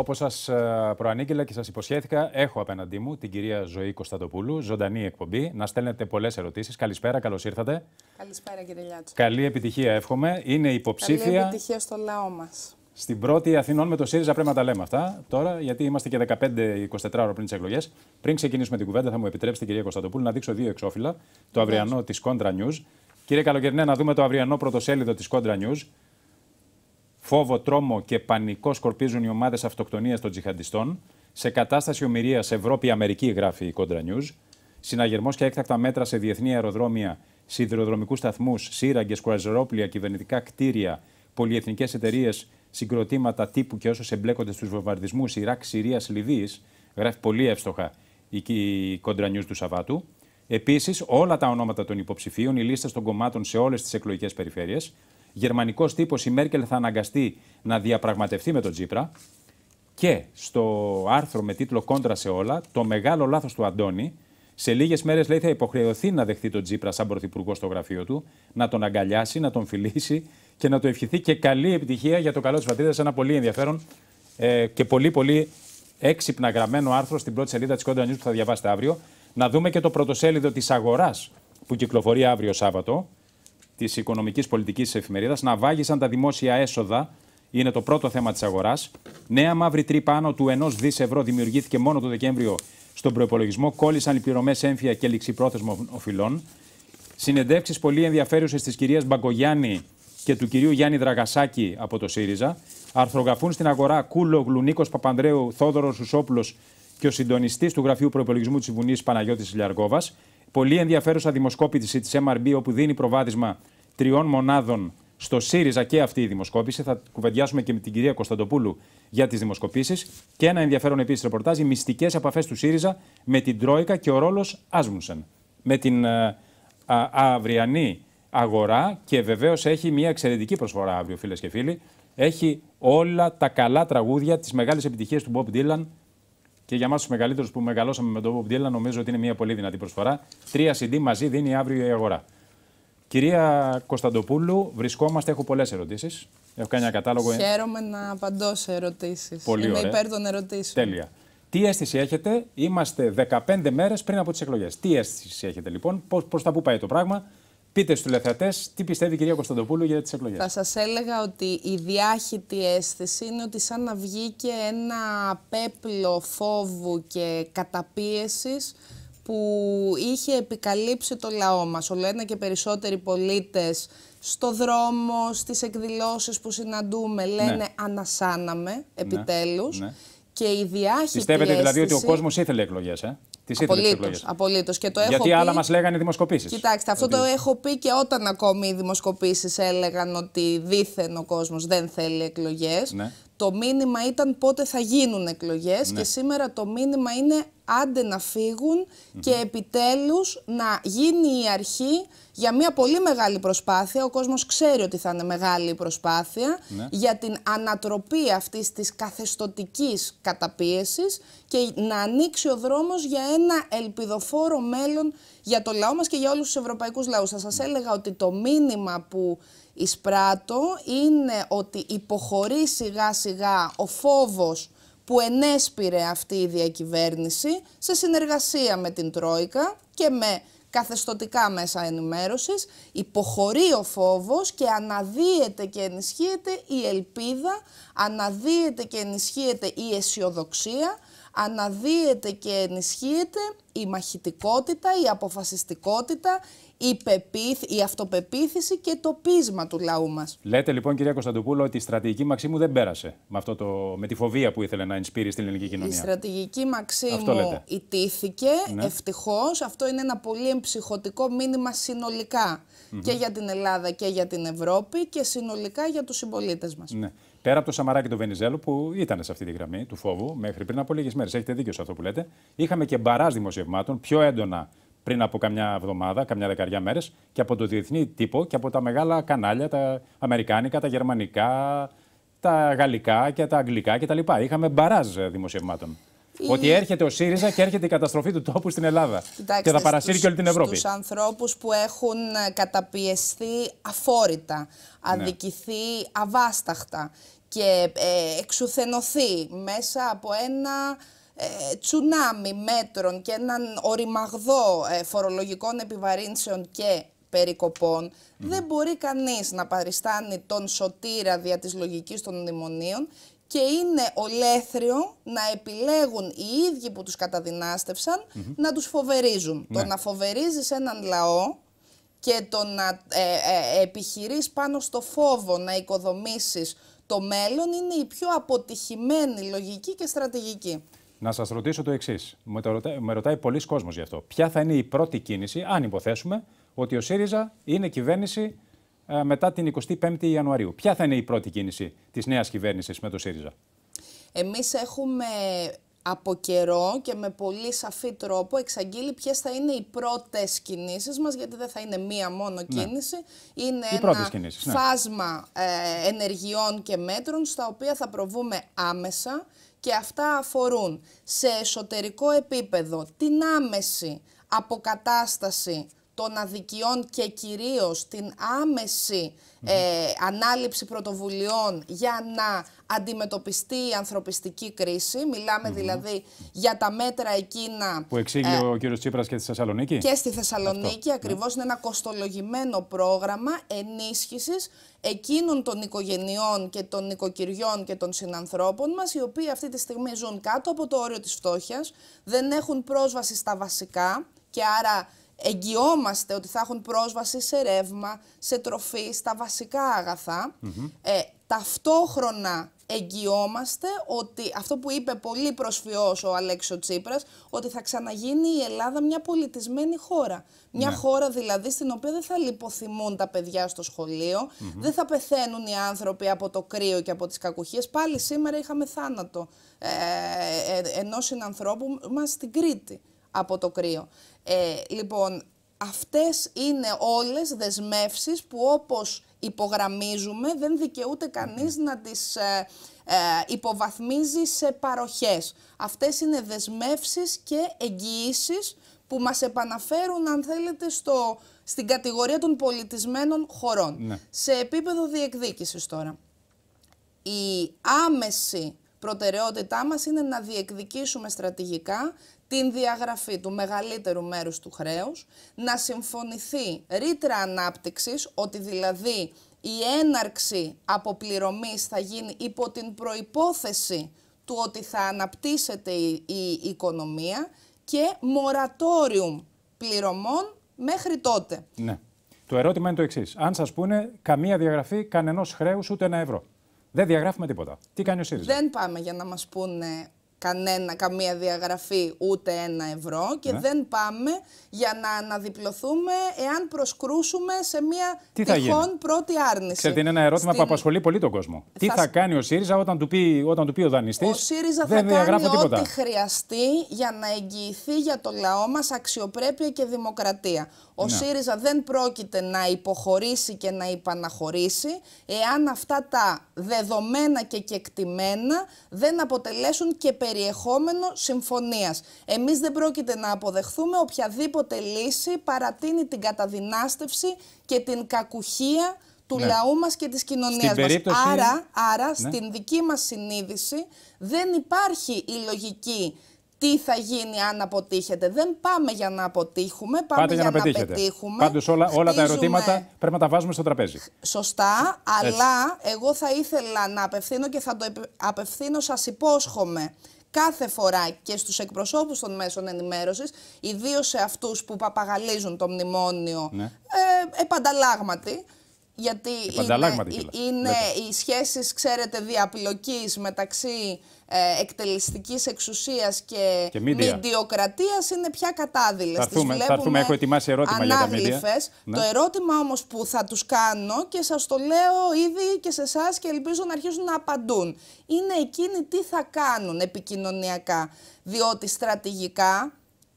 Όπως σας ε, προανήγγειλα και σας υποσχέθηκα, έχω απέναντί μου την κυρία Ζωή Κωνσταντοπούλου, ζωντανή εκπομπή. Να στέλνετε πολλές ερωτήσεις. Καλησπέρα, καλώς ήρθατε. Καλησπέρα, κύριε Λιάτσο. Καλή επιτυχία, εύχομαι. Είναι υποψήφια. Καλή επιτυχία στο λαό μας. Στην πρώτη Αθηνών με το ΣΥΡΙΖΑ πρέπει να τα λέμε αυτά τώρα, γιατί είμαστε και 15-24 ώρα πριν τις εκλογές. Πριν ξεκινήσουμε την κουβέντα, θα μου επιτρέψετε, κυρία Κωνσταντοπούλου, να δείξω δύο εξώφυλλα. Το αυριανό της Κόντρα News. Κύριε Καλοκαιρινέ, να δούμε το αυριανό πρωτοσέλιδο της Κόντρα News. Φόβο, τρόμο και πανικό σκορπίζουν οι ομάδες αυτοκτονίας των τζιχαντιστών. Σε κατάσταση ομοιρίας Ευρώπη-Αμερική, γράφει η Κόντρα News. Συναγερμός και έκτακτα μέτρα σε διεθνή αεροδρόμια, σιδηροδρομικούς σταθμούς, σύραγγε, κουαζερόπλια, κυβερνητικά κτίρια, πολιεθνικέ εταιρείες, συγκροτήματα τύπου και όσου εμπλέκονται στους βομβαρδισμούς Ιράκ, Συρίας, Λιβύης, γράφει πολύ εύστοχα η Κόντρα Νιούζ του Σαβάτου. Επίσης, όλα τα ονόματα των υποψηφίων, οι λίστες των κομμάτων σε όλες τις εκλογικές περιφέρειες, γερμανικός τύπος η Μέρκελ θα αναγκαστεί να διαπραγματευτεί με τον Τζίπρα. Και στο άρθρο με τίτλο Κόντρα σε όλα, το μεγάλο λάθος του Αντώνη, σε λίγες μέρες λέει θα υποχρεωθεί να δεχτεί τον Τζίπρα σαν πρωθυπουργό στο γραφείο του, να τον αγκαλιάσει, να τον φιλήσει και να του ευχηθεί και καλή επιτυχία για το καλό της πατρίδας. Ένα πολύ ενδιαφέρον ε, και πολύ πολύ έξυπνα γραμμένο άρθρο στην πρώτη σελίδα της Κόντρα News που θα διαβάσετε αύριο. Να δούμε και το πρωτοσέλιδο της αγοράς που κυκλοφορεί αύριο Σάββατο της οικονομικής πολιτικής εφημερίδας, να βάγισαν τα δημόσια έσοδα. Είναι το πρώτο θέμα της αγοράς. Νέα μαύρη τρύπα άνω του 1 δις ευρώ δημιουργήθηκε μόνο το Δεκέμβριο στον προπολογισμό. Κόλλησαν οι πληρωμές έμφυα και ληξιπρόθεσμων οφειλών. Συνεντεύξεις πολύ ενδιαφέρουσες της κυρίας Μπαγκογιάννη και του κυρίου Γιάννη Δραγασάκη από το ΣΥΡΙΖΑ. Αρθρογραφούν στην αγορά Κούλο Νίκος Παπανδρέου, Θόδωρος Σουσόπουλος και ο συντονιστής του Γραφείου Προπολογισμού τη Βουνή Παναγιώτης Λιαργόβας. Πολύ ενδιαφέρουσα δημοσκόπηση της MRB, όπου δίνει προβάδισμα τριών μονάδων στο ΣΥΡΙΖΑ και αυτή η δημοσκόπηση. Θα κουβεντιάσουμε και με την κυρία Κωνσταντοπούλου για τις δημοσκοπήσεις. Και ένα ενδιαφέρον επίσης ρεπορτάζ: οι μυστικές επαφές του ΣΥΡΙΖΑ με την Τρόικα και ο ρόλος Άσμουσεν. Με την ε, α, αυριανή αγορά και βεβαίως έχει μια εξαιρετική προσφορά αύριο, φίλες και φίλοι. Έχει όλα τα καλά τραγούδια, τη μεγάλη επιτυχία του Bob Dylan και για εμάς τους μεγαλύτερους που μεγαλώσαμε με τον Bob Dylan, νομίζω ότι είναι μια πολύ δυνατή προσφορά. Τρία CD μαζί δίνει αύριο η αγορά. Κυρία Κωνσταντοπούλου, βρισκόμαστε. Έχω πολλές ερωτήσεις. Έχω κάνει ένα κατάλογο. Χαίρομαι να απαντώ σε ερωτήσεις. Πολύ Είμαι ωραία. υπέρ των ερωτήσεων. Τέλεια. Τι αίσθηση έχετε, είμαστε 15 μέρες πριν από τις εκλογές. Τι αίσθηση έχετε λοιπόν, προς τα πού πάει το πράγμα, Πείτε στους τηλεθεατές τι πιστεύει η κυρία Κωνσταντοπούλου για τις εκλογές. Θα σας έλεγα ότι η διάχυτη αίσθηση είναι ότι σαν να βγήκε ένα πέπλο φόβου και καταπίεσης που είχε επικαλύψει το λαό μας. ένα και περισσότεροι πολίτες στο δρόμο, στις εκδηλώσεις που συναντούμε λένε ναι. «ανασάναμε» ναι. επιτέλους ναι. και η διάχυτη Πιστεύετε δηλαδή ότι ο κόσμος ήθελε εκλογές, ε? Τις απολύτω. Και το έχω Γιατί άλλα μας λέγανε δημοσκοπήσεις. Κοιτάξτε, αυτό το έχω πει και όταν ακόμη οι δημοσκοπήσεις έλεγαν ότι δήθεν ο κόσμος δεν θέλει εκλογές. Ναι. Το μήνυμα ήταν πότε θα γίνουν εκλογές ναι. και σήμερα το μήνυμα είναι άντε να φύγουν και επιτέλους να γίνει η αρχή για μια πολύ μεγάλη προσπάθεια. Ο κόσμος ξέρει ότι θα είναι μεγάλη η προσπάθεια ναι. για την ανατροπή αυτής της καθεστοτικής καταπίεσης και να ανοίξει ο δρόμος για ένα ελπιδοφόρο μέλλον για το λαό μας και για όλους τους ευρωπαϊκούς λαούς. Θα σας έλεγα ότι το μήνυμα που εισπράττω είναι ότι υποχωρεί σιγά σιγά ο φόβος που ενέσπηρε αυτή η διακυβέρνηση σε συνεργασία με την Τρόικα και με καθεστοτικά μέσα ενημέρωσης, υποχωρεί ο φόβος και αναδύεται και ενισχύεται η ελπίδα, αναδύεται και ενισχύεται η αισιοδοξία αναδύεται και ενισχύεται η μαχητικότητα, η αποφασιστικότητα, η, πεποίθ, η αυτοπεποίθηση και το πείσμα του λαού μας. Λέτε λοιπόν, κυρία Κωνσταντοπούλου, ότι η στρατηγική Μαξίμου δεν πέρασε με, αυτό το, με τη φοβία που ήθελε να ενσπείρει στην ελληνική κοινωνία. Η στρατηγική Μαξίμου ιτήθηκε, ναι. ευτυχώς. Αυτό είναι ένα πολύ εμψυχωτικό μήνυμα συνολικά και για την Ελλάδα και για την Ευρώπη και συνολικά για τους συμπολίτες μας. Ναι. Πέρα από το Σαμαρά και το Βενιζέλο που ήταν σε αυτή τη γραμμή του φόβου μέχρι πριν από λίγες μέρες. Έχετε δίκιο σε αυτό που λέτε. Είχαμε και μπαρά δημοσιευμάτων πιο έντονα πριν από καμιά εβδομάδα, καμιά δεκαριά μέρες και από το διεθνή τύπο και από τα μεγάλα κανάλια, τα αμερικάνικα, τα γερμανικά, τα γαλλικά και τα αγγλικά κτλ. Είχαμε μπαράζ δημοσιευμάτων. Ότι έρχεται ο ΣΥΡΙΖΑ και έρχεται η καταστροφή του τόπου στην Ελλάδα. και θα παρασύρει και όλη την Ευρώπη. Στους ανθρώπους που έχουν ε, καταπιεστεί αφόρητα, ναι. αδικηθεί αβάσταχτα και ε, εξουθενωθεί μέσα από ένα ε, τσουνάμι μέτρων και έναν οριμαγδό φορολογικών επιβαρύνσεων και περικοπών, δεν μπορεί κανείς να παριστάνει τον σωτήρα δια της λογικής των μνημονίων και είναι ολέθριο να επιλέγουν οι ίδιοι που τους καταδυνάστευσαν να τους φοβερίζουν. Το ναι. να φοβερίζεις έναν λαό και το να ε, ε, ε, επιχειρείς πάνω στο φόβο να οικοδομήσεις το μέλλον είναι η πιο αποτυχημένη λογική και στρατηγική. Να σας ρωτήσω το εξής. Με, ρωτα... με ρωτάει πολλοί κόσμος γι' αυτό. Ποια θα είναι η πρώτη κίνηση, αν υποθέσουμε ότι ο ΣΥΡΙΖΑ είναι κυβέρνηση ε, μετά την 25η Ιανουαρίου. Ποια θα είναι η πρώτη κίνηση της νέας κυβέρνησης με το ΣΥΡΙΖΑ. Εμείς έχουμε από καιρό και με πολύ σαφή τρόπο εξαγγείλει ποιες θα είναι οι πρώτες κινήσεις μας, γιατί δεν θα είναι μία μόνο ναι. κίνηση. Είναι οι ένα ναι. φάσμα ε, ενεργειών και μέτρων, στα οποία θα προβούμε άμεσα και αυτά αφορούν σε εσωτερικό επίπεδο την άμεση αποκατάσταση των αδικιών και κυρίως την άμεση ε, ανάληψη πρωτοβουλειών για να αντιμετωπιστεί η ανθρωπιστική κρίση. Μιλάμε δηλαδή για τα μέτρα εκείνα. που εξήγη ε, ο κ. Τσίπρας και στη Θεσσαλονίκη. Και στη Θεσσαλονίκη, ναι. ακριβώς. Είναι ένα κοστολογημένο πρόγραμμα ενίσχυσης εκείνων των οικογενειών και των οικοκυριών και των συνανθρώπων μας, οι οποίοι αυτή τη στιγμή ζουν κάτω από το όριο της φτώχειας, δεν έχουν πρόσβαση στα βασικά και άρα εγγυόμαστε ότι θα έχουν πρόσβαση σε ρεύμα, σε τροφή, στα βασικά αγαθά. ε, ταυτόχρονα εγγυόμαστε ότι αυτό που είπε πολύ προσφυός ο Αλέξο Τσίπρας, ότι θα ξαναγίνει η Ελλάδα μια πολιτισμένη χώρα. Μια ναι. χώρα δηλαδή στην οποία δεν θα λιποθυμούν τα παιδιά στο σχολείο, δεν θα πεθαίνουν οι άνθρωποι από το κρύο και από τις κακουχίες. Πάλι σήμερα είχαμε θάνατο ε, ε ενός συνανθρώπου μας στην Κρήτη από το κρύο. Ε, λοιπόν, αυτές είναι όλες δεσμεύσεις που όπως υπογραμμίζουμε δεν δικαιούται κανείς να τις ε, ε, υποβαθμίζει σε παροχές. Αυτές είναι δεσμεύσεις και εγγυήσεις που μας επαναφέρουν, αν θέλετε, στο, στην κατηγορία των πολιτισμένων χωρών. Ναι. Σε επίπεδο διεκδίκησης τώρα. Η άμεση προτεραιότητά μας είναι να διεκδικήσουμε στρατηγικά την διαγραφή του μεγαλύτερου μέρους του χρέους, να συμφωνηθεί ρήτρα ανάπτυξης, ότι δηλαδή η έναρξη αποπληρωμής θα γίνει υπό την προϋπόθεση του ότι θα αναπτύσσεται η οικονομία και moratorium πληρωμών μέχρι τότε. Ναι. Το ερώτημα είναι το εξής. Αν σας πούνε καμία διαγραφή κανενός χρέους ούτε ένα ευρώ. Δεν διαγράφουμε τίποτα. Τι κάνει ο ΣΥΡΙΖΑ. Δεν πάμε για να μας πούνε κανένα, καμία διαγραφή ούτε ένα ευρώ και ναι. δεν πάμε για να αναδιπλωθούμε εάν προσκρούσουμε σε μια Τι τυχόν πρώτη άρνηση. Ξέρετε, είναι ένα ερώτημα που απασχολεί πολύ τον κόσμο. Τι θα κάνει ο ΣΥΡΙΖΑ όταν του πει, όταν του πει ο δανειστής. Ο ΣΥΡΙΖΑ δεν θα κάνει ό,τι χρειαστεί για να εγγυηθεί για το λαό μας αξιοπρέπεια και δημοκρατία. Ο ναι. ΣΥΡΙΖΑ δεν πρόκειται να υποχωρήσει και να υπαναχωρήσει εάν αυτά τα δεδομένα και κεκτημένα δεν αποτελέσουν και περιεχόμενο συμφωνίας. Εμείς δεν πρόκειται να αποδεχθούμε οποιαδήποτε λύση παρατείνει την καταδυνάστευση και την κακουχία του ναι. λαού μας και της κοινωνίας μα. μας. Άρα, άρα ναι. στην δική μας συνείδηση δεν υπάρχει η λογική τι θα γίνει αν αποτύχετε. Δεν πάμε για να αποτύχουμε, πάμε για, να, πετύχουμε. Πάντως όλα, όλα τα ερωτήματα πρέπει να τα βάζουμε στο τραπέζι. Σωστά, αλλά εγώ θα ήθελα να απευθύνω και θα το απευθύνω σας υπόσχομαι κάθε φορά και στους εκπροσώπους των μέσων ενημέρωσης, ιδίως σε αυτούς που παπαγαλίζουν το μνημόνιο, ναι. Ε, γιατί ε, είναι, οι σχέσεις, ξέρετε, διαπλοκής μεταξύ ε, εκτελεστικής εξουσίας και, και είναι πια κατάδυλες. Θα έρθουμε, έχω ετοιμάσει ερώτημα για τα μίδια. Ναι. Το ερώτημα όμως που θα τους κάνω και σας το λέω ήδη και σε εσάς και ελπίζω να αρχίσουν να απαντούν. Είναι εκείνοι τι θα κάνουν επικοινωνιακά. Διότι στρατηγικά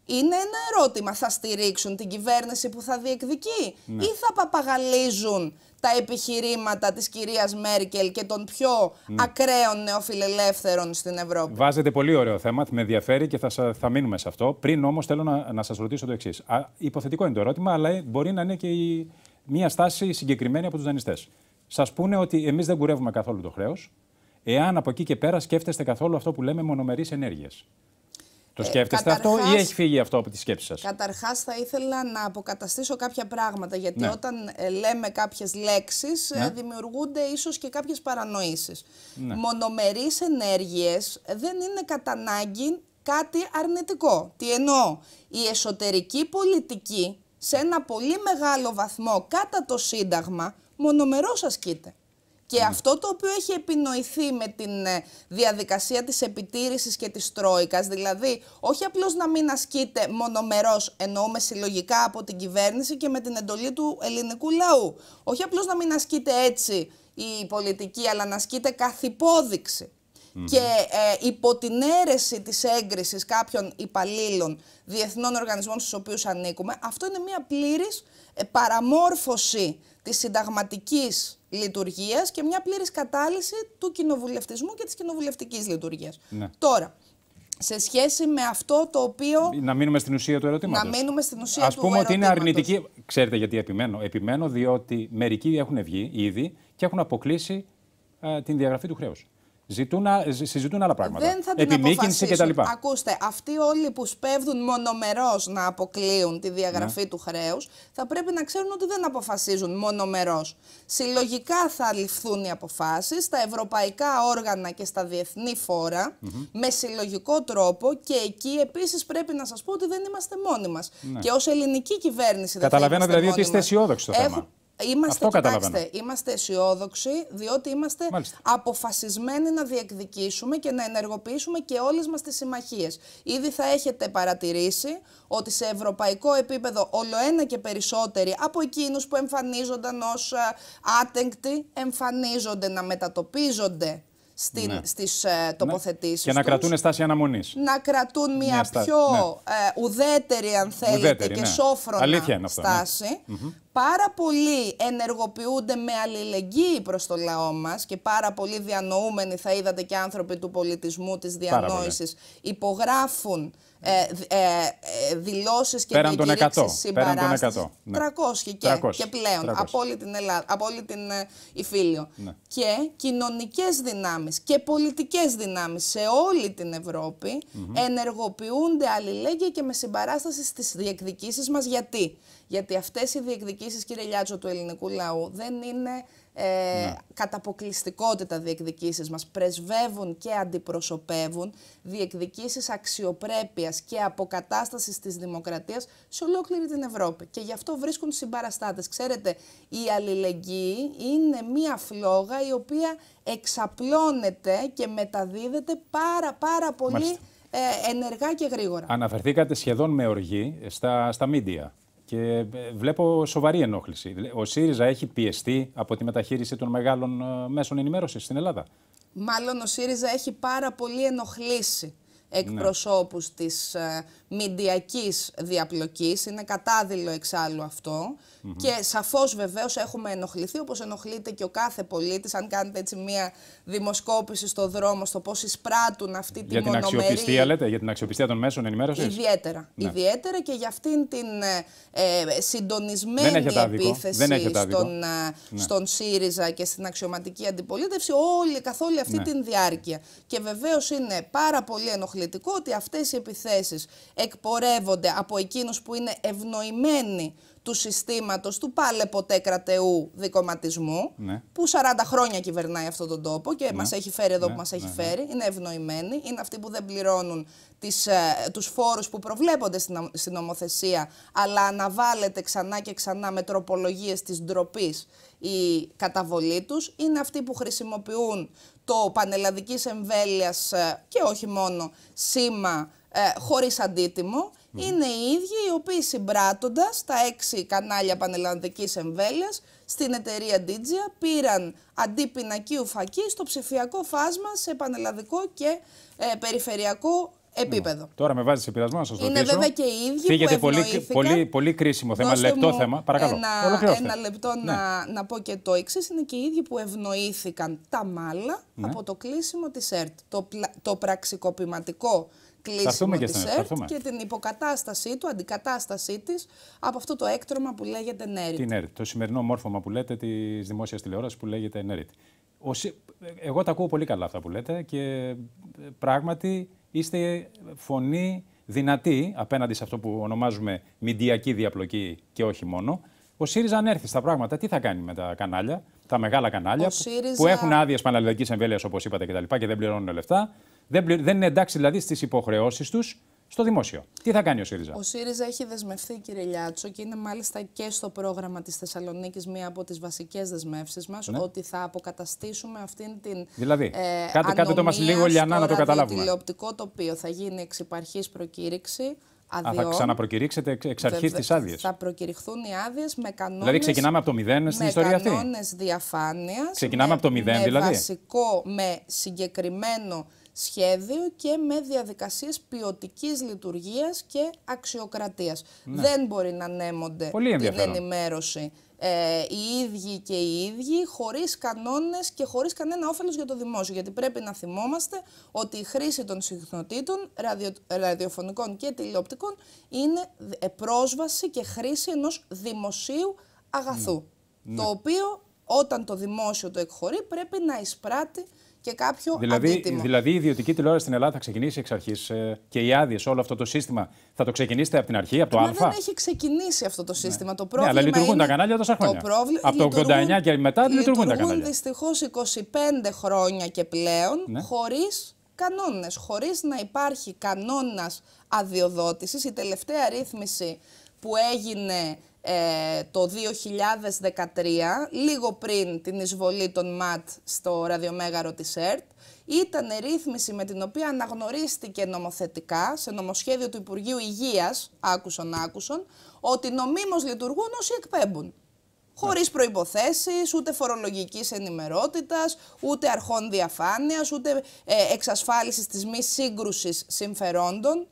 είναι ένα ερώτημα. Θα στηρίξουν την κυβέρνηση που θα διεκδικεί ναι. ή θα παπαγαλίζουν τα επιχειρήματα της κυρίας Μέρκελ και των πιο ναι. ακραίων νεοφιλελεύθερων στην Ευρώπη. Βάζετε πολύ ωραίο θέμα, με ενδιαφέρει και θα, θα μείνουμε σε αυτό. Πριν όμως θέλω να, να σας ρωτήσω το εξής. Υποθετικό είναι το ερώτημα, αλλά μπορεί να είναι και μια στάση συγκεκριμένη από τους δανειστές. Σας πούνε ότι εμείς δεν κουρεύουμε καθόλου το χρέος, εάν από εκεί και πέρα σκέφτεστε καθόλου αυτό που λέμε μονομερείς ενέργειες. Το σκέφτεστε αυτό ή έχει φύγει αυτό από τη σκέψη σας. Καταρχάς θα ήθελα να αποκαταστήσω κάποια πράγματα γιατί ναι. όταν ε, λέμε κάποιες λέξεις ε, ναι. δημιουργούνται ίσως και κάποιες παρανοήσεις. Ναι. Μονομερείς ενέργειες δεν είναι κατά ανάγκη κάτι αρνητικό. Τι εννοώ, η εσωτερική πολιτική σε ένα πολύ μεγάλο βαθμό κατά το Σύνταγμα μονομερός ασκείται. Και ναι. αυτό το οποίο έχει επινοηθεί με την ε, διαδικασία της επιτήρησης και της Τρόικας, δηλαδή όχι απλώς να μην ασκείται μονομερός, εννοούμε συλλογικά από την κυβέρνηση και με την εντολή του ελληνικού λαού, όχι απλώς να μην ασκείται έτσι η πολιτική, αλλά να ασκείται καθ' και ε, υπό την αίρεση της έγκρισης κάποιων υπαλλήλων διεθνών οργανισμών στους οποίους ανήκουμε, αυτό είναι μια πλήρης ε, παραμόρφωση της συνταγματικής λειτουργίας και μια πλήρης κατάλυση του κοινοβουλευτισμού και της κοινοβουλευτικής λειτουργίας. Ναι. Τώρα, σε σχέση με αυτό το οποίο. Να μείνουμε στην ουσία του ερωτήματος. Να μείνουμε στην ουσία Ας του πούμε ότι είναι αρνητική. Ξέρετε γιατί επιμένω. Επιμένω διότι μερικοί έχουν βγει ήδη και έχουν αποκλείσει ε, την διαγραφή του χρέους. Ζητούν, συζητούν άλλα πράγματα. Δεν θα την Επιμήκυνση Ακούστε, αυτοί όλοι που σπέβδουν μονομερός να αποκλείουν τη διαγραφή ναι. του χρέους, θα πρέπει να ξέρουν ότι δεν αποφασίζουν μονομερός. Συλλογικά θα ληφθούν οι αποφάσεις στα ευρωπαϊκά όργανα και στα διεθνή φόρα, με συλλογικό τρόπο και εκεί επίσης πρέπει να σας πω ότι δεν είμαστε μόνοι μας. Ναι. Και ως ελληνική κυβερνηση δεν Καταλαβαίνω δηλαδή ότι είστε αισιόδοξοι στο θέμα. Είμαστε, Αυτό κοιτάξτε, είμαστε αισιόδοξοι, διότι είμαστε αποφασισμένοι να διεκδικήσουμε και να ενεργοποιήσουμε και όλες μας τις συμμαχίες. Ήδη θα έχετε παρατηρήσει ότι σε ευρωπαϊκό επίπεδο όλο ένα και περισσότεροι από εκείνους που εμφανίζονταν ως ε, άτεγκτοι εμφανίζονται να μετατοπίζονται Στι ναι. στις ε, ναι. τοποθετήσεις Και να κρατούν στάση αναμονής. Να κρατούν μια πιο ναι. ε, ουδέτερη, αν θέλετε, και ναι. σόφρονα στάση. Πάρα πολλοί ενεργοποιούνται με αλληλεγγύη προς το λαό μας και πάρα πολλοί διανοούμενοι, θα είδατε και άνθρωποι του πολιτισμού, της διανόησης, υπογράφουν ε, ε, ε δηλώσεις και πέραν των 100. 300 ναι. και, 300, και πλέον 300. από όλη την Ελλάδα, από όλη την ε, ναι. Και κοινωνικές δυνάμεις και πολιτικές δυνάμεις σε όλη την ευρωπη ενεργοποιούνται αλληλέγγυα και με συμπαράσταση στις διεκδικήσεις μας. Γιατί? Γιατί αυτές οι διεκδικήσεις, κύριε Λιάτσο, του ελληνικού λαού δεν είναι ε, ναι. κατά αποκλειστικότητα διεκδικήσεις μας. Πρεσβεύουν και αντιπροσωπεύουν διεκδικήσεις αξιοπρέπειας και αποκατάστασης της δημοκρατίας σε ολόκληρη την Ευρώπη. Και γι' αυτό βρίσκουν συμπαραστάτες. Ξέρετε, η αλληλεγγύη είναι μία φλόγα η οποία εξαπλώνεται και μεταδίδεται πάρα πάρα πολύ ε, ενεργά και γρήγορα. Αναφερθήκατε σχεδόν με οργή στα, στα μίντια. Και ε, βλέπω σοβαρή ενόχληση. Ο ΣΥΡΙΖΑ έχει πιεστεί από τη μεταχείριση των μεγάλων ε, μέσων ενημέρωσης στην Ελλάδα. Μάλλον ο ΣΥΡΙΖΑ έχει πάρα πολύ ενοχλήσει εκπροσώπους ναι. της ε, μηντιακής διαπλοκής. Είναι κατάδειλο εξάλλου αυτό. Και σαφώς βεβαίως έχουμε ενοχληθεί όπως ενοχλείται και ο κάθε πολίτης. Αν κάνετε έτσι μία δημοσκόπηση στο δρόμο, στο πώς εισπράττουν αυτή τη μονομερή... Για την αξιοπιστία λέτε, για την αξιοπιστία των μέσων ενημέρωσης. Ιδιαίτερα. Ναι. Ιδιαίτερα και για αυτήν την ε, ε, συντονισμένη Δεν επίθεση στον, ε, ναι. στον ΣΥΡΙΖΑ και στην αξιωματική αντιπολίτευση όλη, καθ' όλη αυτή ναι. την διάρκεια. Και βεβαίως είναι πάρα πολύ ενοχλητικό ότι αυτές οι επιθέσεις εκπορεύονται από εκείνους που είναι ευνοημένοι του συστήματος του πάλε ποτέ κρατεού δικοματισμού ναι. που 40 χρόνια κυβερνάει αυτόν τον τόπο και ναι. μας έχει φέρει εδώ ναι, που μας έχει ναι, φέρει, είναι ευνοημένοι, είναι αυτοί που δεν πληρώνουν τις, ε, τους φόρους που προβλέπονται στην, νομοθεσία αλλά αναβάλλεται ξανά και ξανά με τροπολογίες της ντροπής η καταβολή τους, είναι αυτοί που χρησιμοποιούν το πανελλαδικής εμβέλειας ε, και όχι μόνο σήμα ε, χωρίς αντίτιμο, είναι οι ίδιοι οι οποίοι συμπράττοντας τα έξι κανάλια πανελλαδικής εμβέλειας στην εταιρεία Digia πήραν αντί πινακίου φακή στο ψηφιακό φάσμα σε πανελλαδικό και ε, περιφερειακό επίπεδο. Τώρα με βάζεις σε πειρασμό να σας ρωτήσω. Είναι βέβαια και οι ίδιοι Φύγετε που πολύ, πολύ, πολύ κρίσιμο θέμα, λεπτό θέμα. Παρακαλώ. Ένα, ένα λεπτό ναι. να, να πω και το εξής. Είναι και οι ίδιοι που ευνοήθηκαν τα μάλα ναι. από το κλείσιμο της ΕΡΤ. Το, το πραξικοπηματικό κλείσιμο τη ΕΡΤ και την υποκατάστασή του, αντικατάστασή της από αυτό το έκτρωμα που λέγεται ΝΕΡΙΤ. Την ΕΡΤ. Το σημερινό μόρφωμα που λέτε της δημόσιας τηλεόρασης που λέγεται ΝΕΡΙΤ. Ε, εγώ τα ακούω πολύ καλά αυτά που λέτε και ε, πράγματι είστε φωνή δυνατή απέναντι σε αυτό που ονομάζουμε μηντιακή διαπλοκή και όχι μόνο. Ο ΣΥΡΙΖΑ αν έρθει στα πράγματα, τι θα κάνει με τα κανάλια, τα μεγάλα κανάλια που, ΣΥΡΙΖΑ... που, έχουν άδειες πανελλαδικής εμβέλειας, όπως είπατε και τα λοιπά και δεν πληρώνουν λεφτά. Δεν, δεν είναι εντάξει δηλαδή στις υποχρεώσεις τους στο δημόσιο. Τι θα κάνει ο ΣΥΡΙΖΑ. Ο ΣΥΡΙΖΑ έχει δεσμευθεί, κύριε Λιάτσο, και είναι μάλιστα και στο πρόγραμμα της Θεσσαλονίκης μία από τις βασικές δεσμεύσεις μας, ναι. ότι θα αποκαταστήσουμε αυτήν την. Δηλαδή, ε, κάτω, το μας λίγο λιανά να το καταλάβουμε. τηλεοπτικό τοπίο θα γίνει υπαρχής προκήρυξη. Αδειών. Α, θα ξαναπροκηρύξετε εξ αρχή τις άδειες. Θα προκηρυχθούν οι άδειες με κανόνες. Δηλαδή, ξεκινάμε από το μηδέν στην ιστορία αυτή. με κανόνες διαφάνειας. Ξεκινάμε από το μηδέν, δηλαδή. Βασικό, με συγκεκριμένο σχέδιο και με διαδικασίες ποιοτικής λειτουργίας και αξιοκρατίας. Ναι. Δεν μπορεί να ανέμονται την ενημέρωση ε, οι ίδιοι και οι ίδιοι, χωρίς κανόνες και χωρίς κανένα όφελος για το δημόσιο. Γιατί πρέπει να θυμόμαστε ότι η χρήση των συχνοτήτων, ραδιοφωνικών και τηλεοπτικών, είναι ε, πρόσβαση και χρήση ενός δημοσίου αγαθού. Ναι. Το ναι. οποίο όταν το δημόσιο το εκχωρεί πρέπει να εισπράττει και κάποιο δηλαδή, αντίτιμο. Δηλαδή η ιδιωτική τηλεόραση στην Ελλάδα θα ξεκινήσει εξ αρχής ε, και οι άδειες, όλο αυτό το σύστημα θα το ξεκινήσετε από την αρχή, από το Αλλά Α. Δεν έχει ξεκινήσει αυτό το σύστημα. Ναι. Το πρόβλημα ναι, αλλά λειτουργούν είναι... τα κανάλια τόσα χρόνια. Το Από το 89 και μετά λειτουργούν, λειτουργούν τα κανάλια. Λειτουργούν Δυστυχώ 25 χρόνια και πλέον ναι. χωρίς κανόνες. Χωρίς να υπάρχει κανόνας αδειοδότησης. Η τελευταία ρύθμιση που έγινε ε, το 2013, λίγο πριν την εισβολή των ΜΑΤ στο ραδιομέγαρο της ΕΡΤ, ήταν ρύθμιση με την οποία αναγνωρίστηκε νομοθετικά σε νομοσχέδιο του Υπουργείου Υγείας, άκουσον άκουσον, ότι νομίμως λειτουργούν όσοι εκπέμπουν. Χωρίς ναι. προϋποθέσεις, ούτε φορολογικής ενημερότητας, ούτε αρχών διαφάνειας, ούτε ε, εξασφάλισης της μη σύγκρουσης συμφερόντων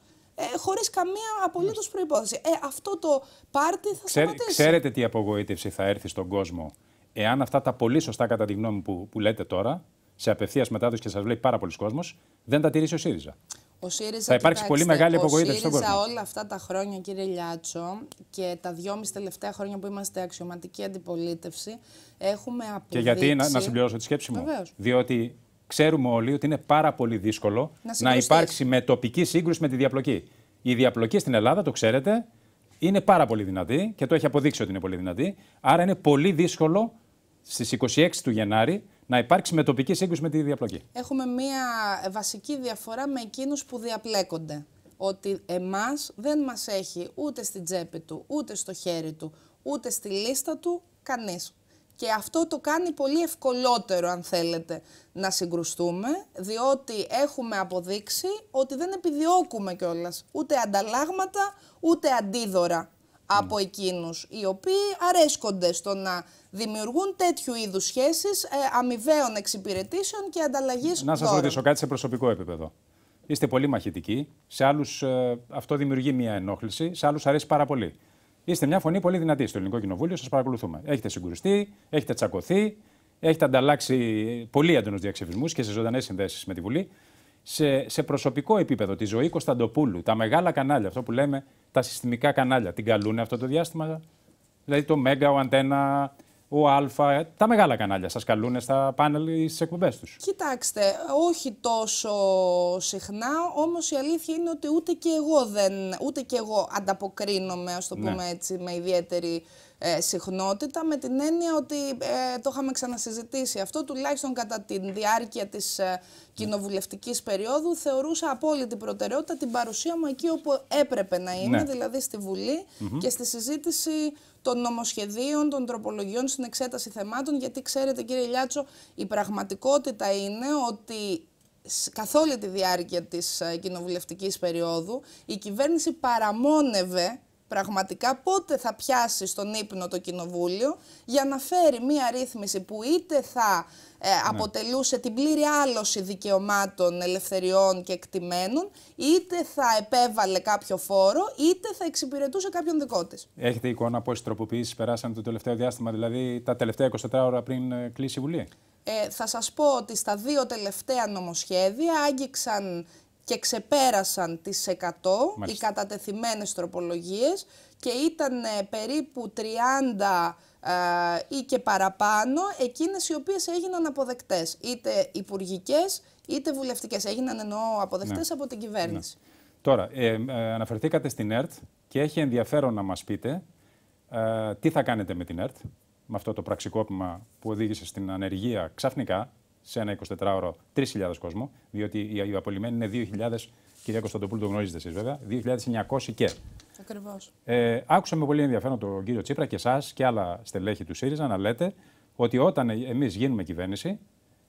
ε, χωρί καμία απολύτως προϋπόθεση. Ε, αυτό το πάρτι θα Ξέρ, σταματήσει. Ξέρετε τι απογοήτευση θα έρθει στον κόσμο εάν αυτά τα πολύ σωστά, κατά τη γνώμη που, που λέτε τώρα, σε απευθείας μετάδοση και σας βλέπει πάρα πολλοί κόσμος, δεν τα τηρήσει ο ΣΥΡΙΖΑ. Ο ΣΥΡΙΖΑ, θα υπάρξει πολύ μεγάλη απογοήτευση στον κόσμο. όλα αυτά τα χρόνια, κύριε Λιάτσο, και τα δυόμιση τελευταία χρόνια που είμαστε αξιωματική αντιπολίτευση, έχουμε αποδείξει. Και γιατί να, συμπληρώσω τη σκέψη μου. Διότι ξέρουμε όλοι ότι είναι πάρα πολύ δύσκολο να, υπάρξει με τοπική σύγκρουση με τη διαπλοκή. Η διαπλοκή στην Ελλάδα, το ξέρετε, είναι πάρα πολύ δυνατή και το έχει αποδείξει ότι είναι πολύ δυνατή. Άρα είναι πολύ δύσκολο στις 26 του Γενάρη να υπάρξει με τοπική σύγκρουση με τη διαπλοκή. Έχουμε μία βασική διαφορά με εκείνους που διαπλέκονται. Ότι εμάς δεν μας έχει ούτε στην τσέπη του, ούτε στο χέρι του, ούτε στη λίστα του κανείς. Και αυτό το κάνει πολύ ευκολότερο, αν θέλετε, να συγκρουστούμε, διότι έχουμε αποδείξει ότι δεν επιδιώκουμε κιόλας ούτε ανταλλάγματα, ούτε αντίδωρα από ναι. εκείνους οι οποίοι αρέσκονται στο να δημιουργούν τέτοιου είδους σχέσεις ε, αμοιβαίων εξυπηρετήσεων και ανταλλαγής Να σας ρωτήσω κάτι σε προσωπικό επίπεδο. Είστε πολύ μαχητικοί, σε άλλους ε, αυτό δημιουργεί μια ενόχληση, σε άλλους αρέσει πάρα πολύ. Είστε μια φωνή πολύ δυνατή στο Ελληνικό Κοινοβούλιο, σας παρακολουθούμε. Έχετε συγκρουστεί, έχετε τσακωθεί, έχετε ανταλλάξει πολύ έντονους διαξευρισμού και σε ζωντανές συνδέσεις με τη Βουλή. Σε, προσωπικό επίπεδο, τη ζωή Κωνσταντοπούλου, τα μεγάλα κανάλια, αυτό που λέμε τα συστημικά κανάλια, την καλούν αυτό το διάστημα. Δηλαδή το Μέγκα, ο Αντένα, ο Α, τα μεγάλα κανάλια σας καλούν στα πάνελ ή στις εκπομπές τους. Κοιτάξτε, όχι τόσο συχνά, όμως η αλήθεια είναι ότι ούτε και εγώ, δεν, ούτε και εγώ ανταποκρίνομαι, ας το ναι. πούμε έτσι, με ιδιαίτερη ε, συχνότητα με την έννοια ότι ε, το είχαμε ξανασυζητήσει. Αυτό τουλάχιστον κατά τη διάρκεια της ε, κοινοβουλευτικής περίοδου θεωρούσα απόλυτη προτεραιότητα την παρουσία μου εκεί όπου έπρεπε να είμαι, ναι. δηλαδή στη Βουλή και στη συζήτηση των νομοσχεδίων, των τροπολογιών στην εξέταση θεμάτων, γιατί ξέρετε κύριε Λιάτσο, η πραγματικότητα είναι ότι καθ' όλη τη διάρκεια της ε, κοινοβουλευτικής περίοδου η κυβέρνηση παραμόνευε πραγματικά πότε θα πιάσει στον ύπνο το κοινοβούλιο για να φέρει μία ρύθμιση που είτε θα ε, ναι. αποτελούσε την πλήρη άλωση δικαιωμάτων, ελευθεριών και εκτιμένων, είτε θα επέβαλε κάποιο φόρο, είτε θα εξυπηρετούσε κάποιον δικό της. Έχετε εικόνα πόσε τροποποιήσει περάσαν το τελευταίο διάστημα, δηλαδή τα τελευταία 24 ώρα πριν ε, κλείσει η Βουλή. Ε, θα σας πω ότι στα δύο τελευταία νομοσχέδια άγγιξαν και ξεπέρασαν τις 100 οι κατατεθειμένες τροπολογίες και ήταν ε, περίπου 30 ε, ή και παραπάνω εκείνες οι οποίες έγιναν αποδεκτές, είτε υπουργικές είτε βουλευτικές. Έγιναν εννοώ αποδεκτές ναι. από την κυβέρνηση. Ναι. Τώρα, ε, αναφερθήκατε στην ΕΡΤ και έχει ενδιαφέρον να μας πείτε τι θα κάνετε με την ΕΡΤ, με αυτό το πραξικόπημα που οδήγησε στην ανεργία ξαφνικά, σε ένα 24ωρο 3.000 κόσμο, διότι οι απολυμμένοι είναι 2.000, κυρία Κωνσταντοπούλου, το γνωρίζετε εσείς βέβαια, 2.900 και. Ακριβώς. Ε, άκουσα με πολύ ενδιαφέρον τον κύριο Τσίπρα και εσάς και άλλα στελέχη του ΣΥΡΙΖΑ να λέτε ότι όταν εμείς γίνουμε κυβέρνηση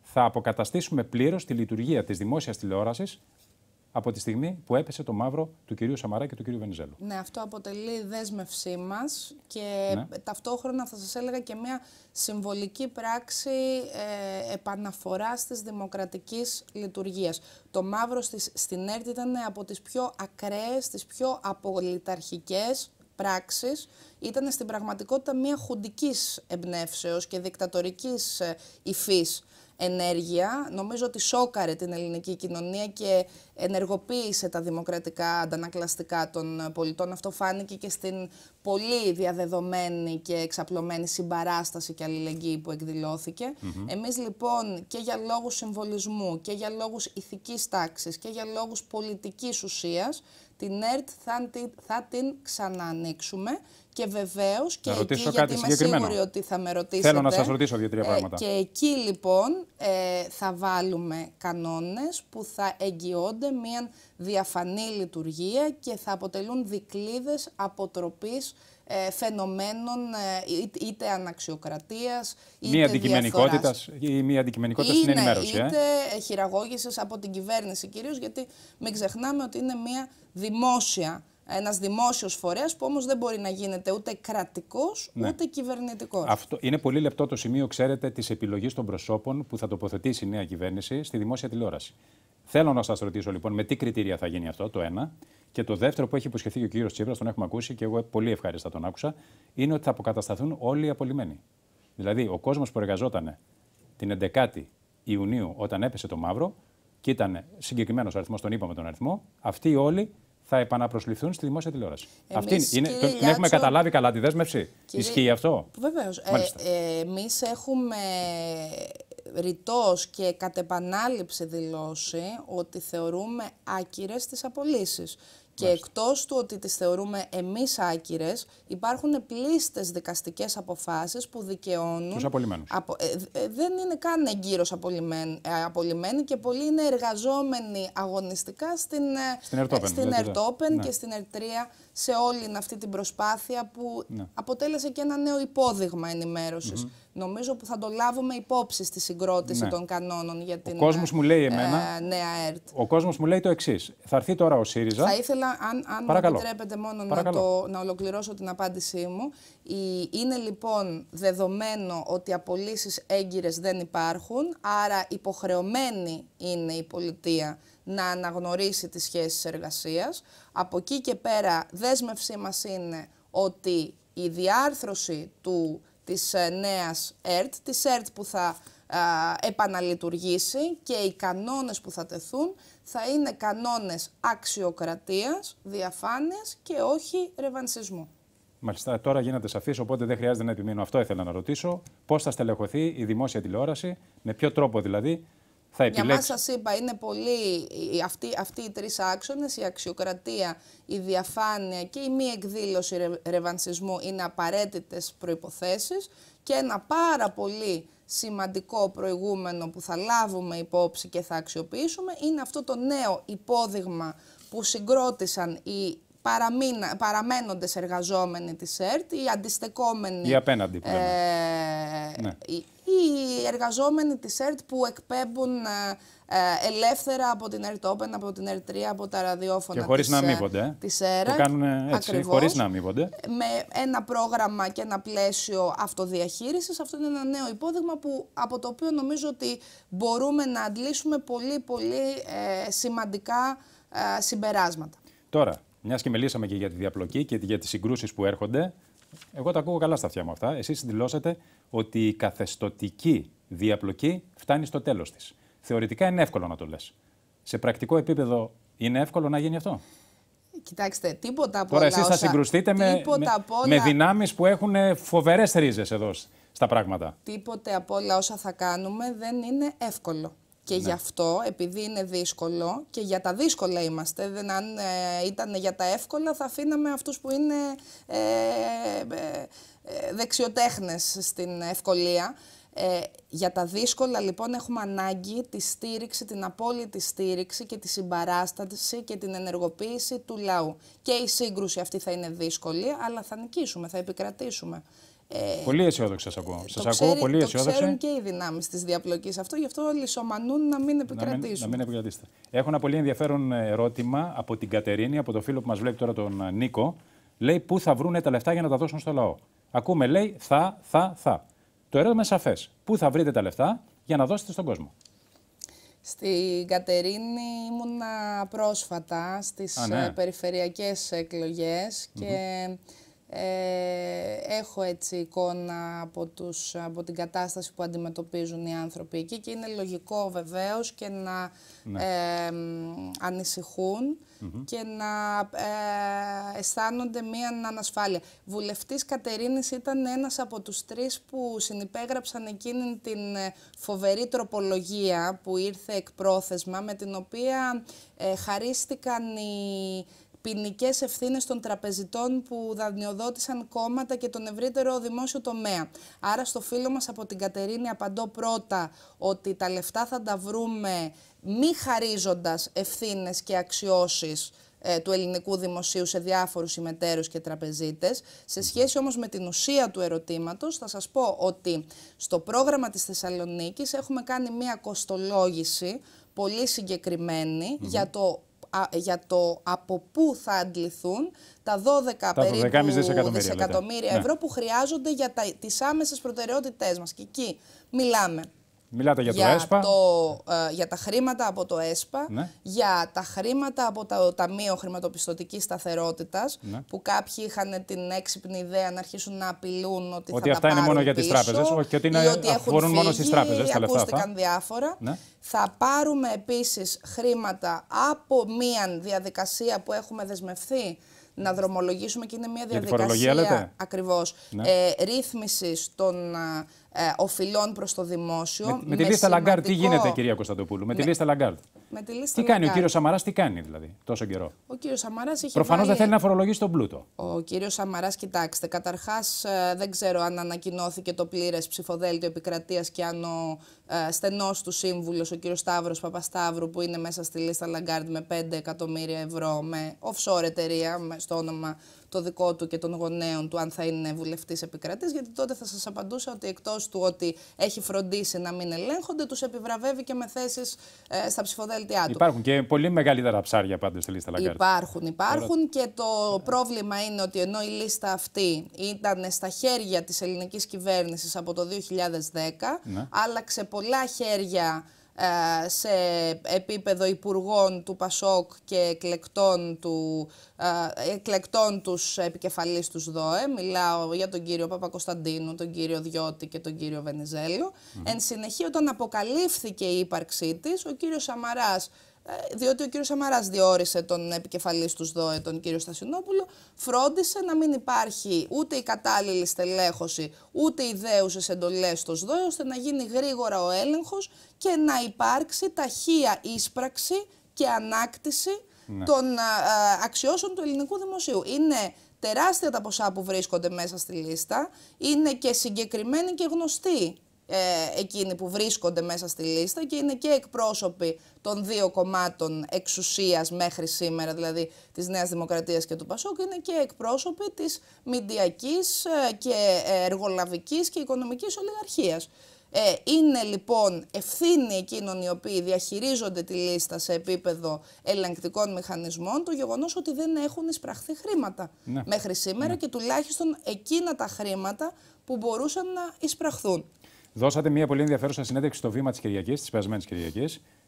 θα αποκαταστήσουμε πλήρως τη λειτουργία της δημόσιας τηλεόρασης από τη στιγμή που έπεσε το μαύρο του κυρίου Σαμαρά και του κυρίου Βενιζέλου. Ναι, αυτό αποτελεί δέσμευσή μας και ναι. ταυτόχρονα θα σας έλεγα και μια συμβολική πράξη ε, επαναφορά τη δημοκρατική λειτουργία. Το μαύρο στις, στην ΕΡΤ ήταν από τις πιο ακραίες, τις πιο απολυταρχικές πράξεις ήταν στην πραγματικότητα μια χουντικής εμπνεύσεως και δικτατορικής ε, υφής ενέργεια, νομίζω ότι σόκαρε την ελληνική κοινωνία και ενεργοποίησε τα δημοκρατικά αντανακλαστικά των πολιτών. Αυτό φάνηκε και στην πολύ διαδεδομένη και εξαπλωμένη συμπαράσταση και αλληλεγγύη που εκδηλώθηκε. Mm Εμείς λοιπόν και για λόγους συμβολισμού και για λόγους ηθικής τάξης και για λόγους πολιτικής ουσίας την ΕΡΤ θα, θα την ξαναανοίξουμε και βεβαίως και εκεί, γιατί είμαι σίγουρη ότι θα με ρωτήσετε. Θέλω να σας ρωτήσω δύο-τρία ε, πράγματα. και εκεί λοιπόν ε, θα βάλουμε κανόνες που θα εγγυώνται μια διαφανή λειτουργία και θα αποτελούν δικλείδες αποτροπής ε, φαινομένων ε, είτε αναξιοκρατία, είτε μη ή μη αντικειμενικότητας στην ενημέρωση. Ε. Είτε ε? από την κυβέρνηση κυρίως, γιατί μην ξεχνάμε ότι είναι μια δημόσια ένας δημόσιος φορέας που όμως δεν μπορεί να γίνεται ούτε κρατικός ναι. ούτε κυβερνητικός. Αυτό είναι πολύ λεπτό το σημείο, ξέρετε, της επιλογής των προσώπων που θα τοποθετήσει η νέα κυβέρνηση στη δημόσια τηλεόραση. Θέλω να σας ρωτήσω λοιπόν με τι κριτήρια θα γίνει αυτό, το ένα. Και το δεύτερο που έχει υποσχεθεί και ο κύριος Τσίπρας, τον έχουμε ακούσει και εγώ πολύ ευχαριστά τον άκουσα, είναι ότι θα αποκατασταθούν όλοι οι απολυμμένοι. Δηλαδή, ο κόσμος που εργαζόταν την 11η Ιουνίου, όταν έπεσε το μαύρο, και ήταν συγκεκριμένος αριθμός, τον είπαμε τον αριθμό, αυτοί όλοι θα επαναπροσληφθούν στη δημόσια τηλεόραση. Εμείς, Αυτή είναι, Λιάτσο... την έχουμε καταλάβει καλά τη δέσμευση. Κύριε... Ισχύει αυτό. Βεβαίως. Ε, ε, Εμείς έχουμε ρητός και κατ' επανάληψη δηλώσει ότι θεωρούμε άκυρες τις απολύσεις. Και εκτός του ότι τις θεωρούμε εμείς άκυρες, υπάρχουν πλήστες δικαστικές αποφάσεις που δικαιώνουν... Ε, ε, δεν είναι καν εγκύρως απολυμμένοι, ε, και πολλοί είναι εργαζόμενοι αγωνιστικά στην, στην Ερτόπεν, ναι. Ναι. και στην Ερτρία σε όλη αυτή την προσπάθεια που ναι. αποτέλεσε και ένα νέο υπόδειγμα ενημέρωσης. Νομίζω που θα το λάβουμε υπόψη στη συγκρότηση ναι. των κανόνων για την. Ο ε, μου λέει εμένα. Ε, νέα ΕΡΤ. Ο κόσμος μου λέει το εξής. Θα έρθει τώρα ο ΣΥΡΙΖΑ. Θα ήθελα, αν, αν μου επιτρέπετε, μόνο να, το, να ολοκληρώσω την απάντησή μου. Είναι λοιπόν δεδομένο ότι απολύσεις έγκυρες δεν υπάρχουν, άρα υποχρεωμένη είναι η πολιτεία να αναγνωρίσει τις σχέσεις εργασίας. Από εκεί και πέρα δέσμευσή μας είναι ότι η διάρθρωση του της ε, νέας ΕΡΤ, της ΕΡΤ που θα επαναλειτουργήσει και οι κανόνες που θα τεθούν θα είναι κανόνες αξιοκρατίας, διαφάνειας και όχι ρεβανσισμού. Μάλιστα, τώρα γίνεται σαφής οπότε δεν χρειάζεται να επιμείνω. Αυτό ήθελα να ρωτήσω. Πώς θα στελεχωθεί η δημόσια τηλεόραση, με ποιο τρόπο δηλαδή, για μας σας είπα, είναι πολύ αυτοί, αυτοί οι τρεις άξονες, η αξιοκρατία, η διαφάνεια και η μη εκδήλωση ρεβανσισμού είναι απαραίτητες προϋποθέσεις και ένα πάρα πολύ σημαντικό προηγούμενο που θα λάβουμε υπόψη και θα αξιοποιήσουμε είναι αυτό το νέο υπόδειγμα που συγκρότησαν οι παραμείνα, παραμένοντες εργαζόμενοι της ΕΡΤ, οι αντιστεκόμενοι... Οι απέναντι οι εργαζόμενοι της ΕΡΤ που εκπέμπουν ε, ε, ελεύθερα από την ΕΡΤ Open, από την ΕΡΤ 3, από τα ραδιόφωνα και χωρίς της, να ε, μήπονται, της Το κάνουν έτσι, ακριβώς, χωρίς να μήπονται. Με ένα πρόγραμμα και ένα πλαίσιο αυτοδιαχείρισης. Αυτό είναι ένα νέο υπόδειγμα που, από το οποίο νομίζω ότι μπορούμε να αντλήσουμε πολύ πολύ σημαντικά συμπεράσματα. Τώρα, μιας και μιλήσαμε και για τη διαπλοκή και για τις συγκρούσεις που έρχονται, εγώ τα ακούω καλά στα αυτιά μου αυτά. Εσείς δηλώσατε ότι η καθεστοτική διαπλοκή φτάνει στο τέλος της. Θεωρητικά είναι εύκολο να το λες. Σε πρακτικό επίπεδο είναι εύκολο να γίνει αυτό. Κοιτάξτε, τίποτα από Τώρα όλα. Τώρα εσείς θα συγκρουστείτε με, όλα... δυνάμεις που έχουν ε, φοβερές ρίζες εδώ στα πράγματα. Τίποτε από όλα όσα θα κάνουμε δεν είναι εύκολο. Και ναι. γι' αυτό, επειδή είναι δύσκολο και για τα δύσκολα είμαστε, δεν αν ε, ήταν για τα εύκολα θα αφήναμε αυτούς που είναι ε, ε δεξιοτέχνες στην ευκολία. Ε, για τα δύσκολα λοιπόν έχουμε ανάγκη τη στήριξη, την απόλυτη στήριξη και τη συμπαράσταση και την ενεργοποίηση του λαού. Και η σύγκρουση αυτή θα είναι δύσκολη, αλλά θα νικήσουμε, θα επικρατήσουμε. Ε, πολύ αισιόδοξα σα ακούω. Σα ακούω πολύ αισιόδοξα. Το ξέρουν και οι δυνάμεις της διαπλοκής αυτό, γι' αυτό λυσομανούν να μην επικρατήσουν. Να μην, να μην επικρατήσετε. Έχω ένα πολύ ενδιαφέρον ε, ερώτημα από την Κατερίνη, από το φίλο που μας βλέπει τώρα τον ε, Νίκο. Λέει πού θα βρούνε τα λεφτά για να τα δώσουν στο λαό. Ακούμε, λέει θα, θα, θα. Το ερώτημα είναι σαφές. Πού θα βρείτε τα λεφτά για να δώσετε στον κόσμο. Στην Κατερίνη ήμουνα πρόσφατα στις ναι. περιφερειακές εκλογές και ε, έχω έτσι εικόνα από, τους, από την κατάσταση που αντιμετωπίζουν οι άνθρωποι εκεί και είναι λογικό βεβαίως και να ναι. ανησυχούν και να ε, αισθάνονται μία ανασφάλεια. Βουλευτής Κατερίνης ήταν ένας από τους τρεις που συνυπέγραψαν εκείνη την ε, φοβερή τροπολογία που ήρθε εκπρόθεσμα με την οποία ε, χαρίστηκαν οι ποινικές ευθύνες των τραπεζιτών που δανειοδότησαν κόμματα και τον ευρύτερο δημόσιο τομέα. Άρα, στο φίλο μας από την Κατερίνη, απαντώ πρώτα ότι τα λεφτά θα τα βρούμε μη χαρίζοντας ευθύνες και αξιώσεις ε, του ελληνικού δημοσίου σε διάφορους συμμετέρους και τραπεζίτες. Σε σχέση όμως με την ουσία του ερωτήματος θα σας πω ότι στο πρόγραμμα της Θεσσαλονίκης έχουμε κάνει μία κοστολόγηση πολύ συγκεκριμένη για το για το από πού θα αντληθούν τα 12 τα περίπου δισεκατομμύρια, ευρώ που χρειάζονται για τι τις άμεσες προτεραιότητές μας. Και εκεί μιλάμε Μιλάτε για, το ΕΣΠΑ. Ε, για τα χρήματα από το ΕΣΠΑ, ναι. για τα χρήματα από το Ταμείο Χρηματοπιστωτικής Σταθερότητας, ναι. που κάποιοι είχαν την έξυπνη ιδέα να αρχίσουν να απειλούν ότι, ότι θα αυτά είναι μόνο για τις τράπεζες. Όχι, ότι, είναι, ότι φύγει, μόνο στις τράπεζες τα λεφτά. Ακούστηκαν διάφορα. Ναι. Θα πάρουμε επίσης χρήματα από μία διαδικασία που έχουμε δεσμευθεί να δρομολογήσουμε και είναι μια διαδικασία ακριβώς ναι. ε, ρύθμισης των ε, ε, οφειλών προς το δημόσιο. Με, τη λίστα Λαγκάρτ, τι γίνεται, κυρία Κωνσταντοπούλου, με τη τη ναι. λίστα Λαγκάρτ. Με τη λίστα τι κάνει ο κύριος Σαμαράς, τι κάνει δηλαδή τόσο καιρό. Ο κύριος Σαμαράς έχει. Προφανώς δεν θέλει να φορολογήσει τον πλούτο. Ο κύριος Σαμαράς, κοιτάξτε, καταρχάς ε, δεν ξέρω αν ανακοινώθηκε το πλήρες ψηφοδέλτιο επικρατείας και αν ο ε, στενός του σύμβουλος, ο κύριος Σταύρος Παπασταύρου, που είναι μέσα στη λίστα Λαγκάρντ με 5 εκατομμύρια ευρώ, με offshore εταιρεία, στο όνομα το δικό του και των γονέων του, αν θα είναι βουλευτής επικρατής, γιατί τότε θα σας απαντούσα ότι εκτός του ότι έχει φροντίσει να μην ελέγχονται, τους επιβραβεύει και με θέσεις ε, στα ψηφοδέλτια Υπάρχουν και πολύ μεγαλύτερα ψάρια πάντω στη λίστα Λαγκάρτ. Υπάρχουν, υπάρχουν. Και το πρόβλημα είναι ότι ενώ η λίστα αυτή ήταν στα χέρια της ελληνικής κυβέρνησης από το 2010, ναι. άλλαξε πολλά χέρια ε, σε επίπεδο υπουργών του ΠΑΣΟΚ και εκλεκτών, του, ε, εκλεκτών τους επικεφαλής τους ΔΟΕ. Μιλάω για τον κύριο Παπακοσταντίνου, τον κύριο Διώτη και τον κύριο Βενιζέλο. Εν συνεχεία όταν αποκαλύφθηκε η ύπαρξή της, ο κύριος Σαμαράς ε, διότι ο κύριος Σαμαράς διόρισε τον επικεφαλής τους ΔΟΕ, τον κύριο Στασινόπουλο, φρόντισε να μην υπάρχει ούτε η κατάλληλη στελέχωση, ούτε δέουσες εντολές στο ΔΟΕ, ώστε να γίνει γρήγορα ο έλεγχος και να υπάρξει ταχεία ίσπραξη και ανάκτηση ναι. των α, ε, ε, αξιώσεων του ελληνικού δημοσίου. Είναι τεράστια τα ποσά που βρίσκονται μέσα στη λίστα, είναι και συγκεκριμένοι και γνωστοί ε, εκείνοι που βρίσκονται μέσα στη λίστα και είναι και εκπρόσωποι των δύο κομμάτων εξουσίας μέχρι σήμερα, δηλαδή της Νέας Δημοκρατίας και του Πασόκ, είναι και εκπρόσωποι της μηντιακής ε, και εργολαβικής και οικονομικής ολιγαρχίας. Ε, είναι λοιπόν ευθύνη εκείνων οι οποίοι διαχειρίζονται τη λίστα σε επίπεδο ελεγκτικών μηχανισμών το γεγονός ότι δεν έχουν εισπραχθεί χρήματα ναι. μέχρι σήμερα ναι. και τουλάχιστον εκείνα τα χρήματα που μπορούσαν να εισπραχθούν. Δώσατε μια πολύ ενδιαφέρουσα συνέντευξη στο βήμα της Κυριακής, της περασμένης Κυριακής.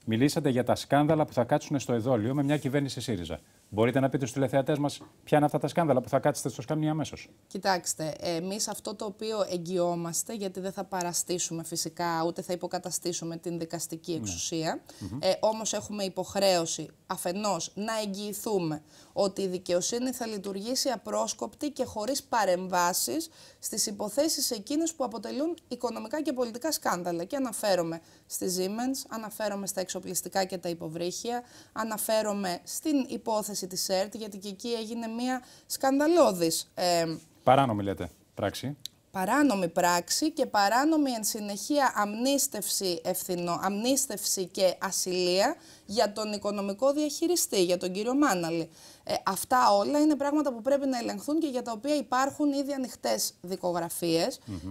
Μιλήσατε για τα σκάνδαλα που θα κάτσουν στο εδόλιο με μια κυβέρνηση ΣΥΡΙΖΑ. Μπορείτε να πείτε στους τηλεθεατές μας ποια είναι αυτά τα σκάνδαλα που θα κάτσετε στο σκάνδι αμέσως. Κοιτάξτε, εμείς αυτό το οποίο εγγυόμαστε, γιατί δεν θα παραστήσουμε φυσικά ούτε θα υποκαταστήσουμε την δικαστική ναι. εξουσία. Ναι. Ε, Όμως έχουμε υποχρέωση αφενός να εγγυηθούμε ότι η δικαιοσύνη θα λειτουργήσει απρόσκοπτη και χωρίς παρεμβάσεις στις υποθέσεις εκείνες που αποτελούν οικονομικά και πολιτικά σκάνδαλα. Και αναφέρομαι στη Siemens, αναφέρομαι στα εξοπλιστικά και τα υποβρύχια, αναφέρομαι στην υπόθεση πράξη της ΕΡΤ, γιατί και εκεί έγινε μια σκανδαλώδης... Ε, παράνομη λέτε, πράξη. Παράνομη πράξη και παράνομη εν συνεχεία αμνίστευση, ευθυνο, και ασυλία για τον οικονομικό διαχειριστή, για τον κύριο Μάναλη. Ε, αυτά όλα είναι πράγματα που πρέπει να ελεγχθούν και για τα οποία υπάρχουν ήδη ανοιχτές δικογραφίες.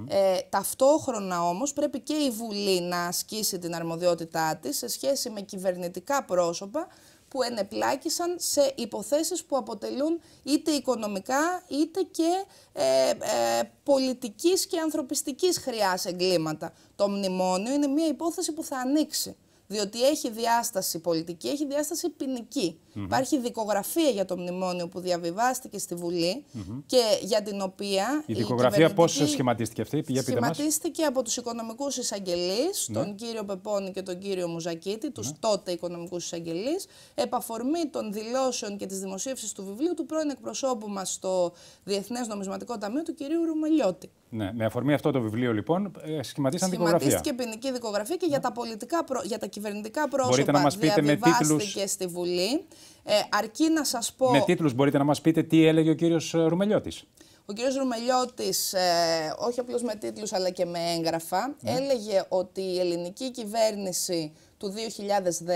ε, ταυτόχρονα όμως πρέπει και η Βουλή να ασκήσει την αρμοδιότητά της σε σχέση με κυβερνητικά πρόσωπα που ενεπλάκησαν σε υποθέσεις που αποτελούν είτε οικονομικά είτε και ε, ε, πολιτικής και ανθρωπιστικής χρειάς εγκλήματα. Το μνημόνιο είναι μια υπόθεση που θα ανοίξει διότι έχει διάσταση πολιτική, έχει διάσταση ποινική. Υπάρχει δικογραφία για το μνημόνιο που διαβιβάστηκε στη Βουλή και για την οποία. Η, η δικογραφία πώς σχηματίστηκε αυτή, πηγαίνει Σχηματίστηκε από τους οικονομικούς εισαγγελείς, ναι. τον κύριο Πεπώνη και τον κύριο Μουζακίτη, τους ναι. τότε οικονομικούς εισαγγελείς, επαφορμή των δηλώσεων και της δημοσίευσης του βιβλίου του πρώην εκπροσώπου μας στο Διεθνές Νομισματικό Ταμείο, του κυρίου Ρουμελιώτη. Ναι, με αφορμή αυτό το βιβλίο, λοιπόν, ε, σχηματίσαν δικογραφία. Σχηματίστηκε ποινική δικογραφία και για, τα πολιτικά, για τα κυβερνητικά πρόσωπα μπορείτε να τίτλους... στη Βουλή. Ε, αρκεί να σας πω... Με τίτλους μπορείτε να μας πείτε τι έλεγε ο κύριος ε, Ρουμελιώτης. Ο κύριος Ρουμελιώτης, ε, όχι απλώς με τίτλους αλλά και με έγγραφα, ναι. έλεγε ότι η ελληνική κυβέρνηση του 2010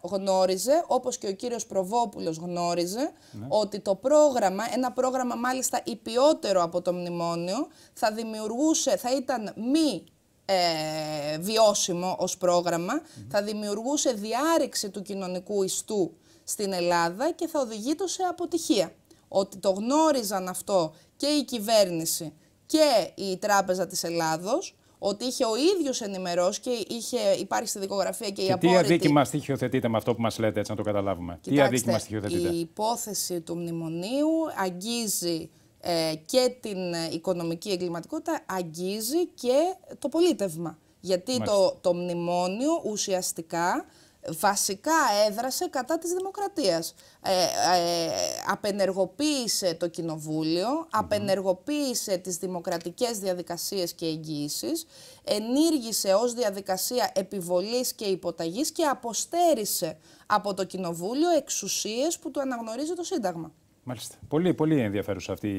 γνώριζε, όπως και ο κύριος Προβόπουλος γνώριζε, ναι. ότι το πρόγραμμα, ένα πρόγραμμα μάλιστα υπιότερο από το μνημόνιο, θα δημιουργούσε, θα ήταν μη ε, βιώσιμο ως πρόγραμμα, θα δημιουργούσε διάρρηξη του κοινωνικού ιστού στην Ελλάδα και θα το σε αποτυχία. Ότι το γνώριζαν αυτό και η κυβέρνηση και η Τράπεζα της Ελλάδος, ότι είχε ο ίδιος ενημερώσει και είχε, υπάρχει στη δικογραφία και, η απόρριτη. Τι αδίκημα στοιχειοθετείτε με αυτό που μας λέτε, έτσι να το καταλάβουμε. Κοιτάξτε, τι αδίκημα στοιχειοθετείτε. Η υπόθεση του μνημονίου αγγίζει ε, και την ε, οικονομική εγκληματικότητα, αγγίζει και το πολίτευμα. Γιατί το, το μνημόνιο ουσιαστικά βασικά έδρασε κατά της δημοκρατίας. Ε, ε απενεργοποίησε το κοινοβούλιο, απενεργοποίησε τις δημοκρατικές διαδικασίες και εγγύησεις, ενήργησε ως διαδικασία επιβολής και υποταγής και αποστέρισε από το κοινοβούλιο εξουσίες που του αναγνωρίζει το Σύνταγμα. Μάλιστα. Πολύ, πολύ ενδιαφέρουσα αυτή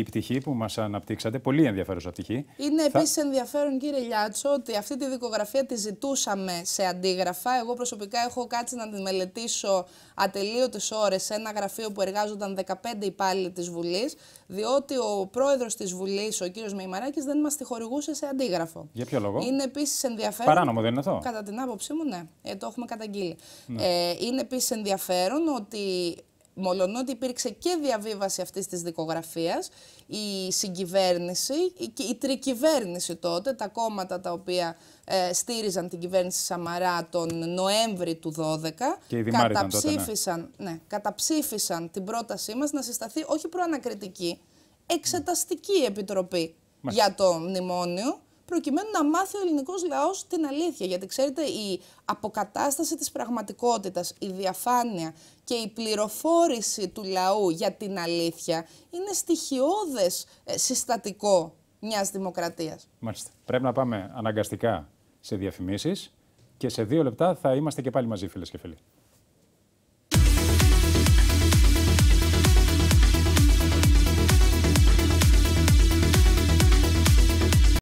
η πτυχή που μας αναπτύξατε. Πολύ ενδιαφέρουσα πτυχή. Είναι θα... επίσης ενδιαφέρον, κύριε Λιάτσο, ότι αυτή τη δικογραφία τη ζητούσαμε σε αντίγραφα. Εγώ προσωπικά έχω κάτσει να τη μελετήσω ατελείωτες ώρες σε ένα γραφείο που εργάζονταν 15 υπάλληλοι της Βουλής, διότι ο πρόεδρος της Βουλής, ο κύριος Μεϊμαράκης, δεν μας τη χορηγούσε σε αντίγραφο. Για ποιο λόγο. Είναι επίσης ενδιαφέρον. Παράνομο δεν είναι αυτό. Κατά την άποψή μου, ναι. Ε, το έχουμε καταγγείλει. Ναι. Ε, είναι επίσης ενδιαφέρον ότι Μολονότι υπήρξε και διαβίβαση αυτής της δικογραφίας, η συγκυβέρνηση, η, η τρικυβέρνηση τότε, τα κόμματα τα οποία ε, στήριζαν την κυβέρνηση Σαμαρά τον Νοέμβρη του 12, ναι. καταψήφισαν, ναι. καταψήφισαν την πρότασή μας να συσταθεί όχι προανακριτική, εξεταστική επιτροπή για το μνημόνιο, προκειμένου να μάθει ο ελληνικός λαός την αλήθεια. Γιατί ξέρετε, η αποκατάσταση της πραγματικότητας, η διαφάνεια και η πληροφόρηση του λαού για την αλήθεια είναι στοιχειώδες ε, συστατικό μιας δημοκρατίας. Μάλιστα. Πρέπει να πάμε αναγκαστικά σε διαφημίσεις και σε δύο λεπτά θα είμαστε και πάλι μαζί, φίλες και φίλοι.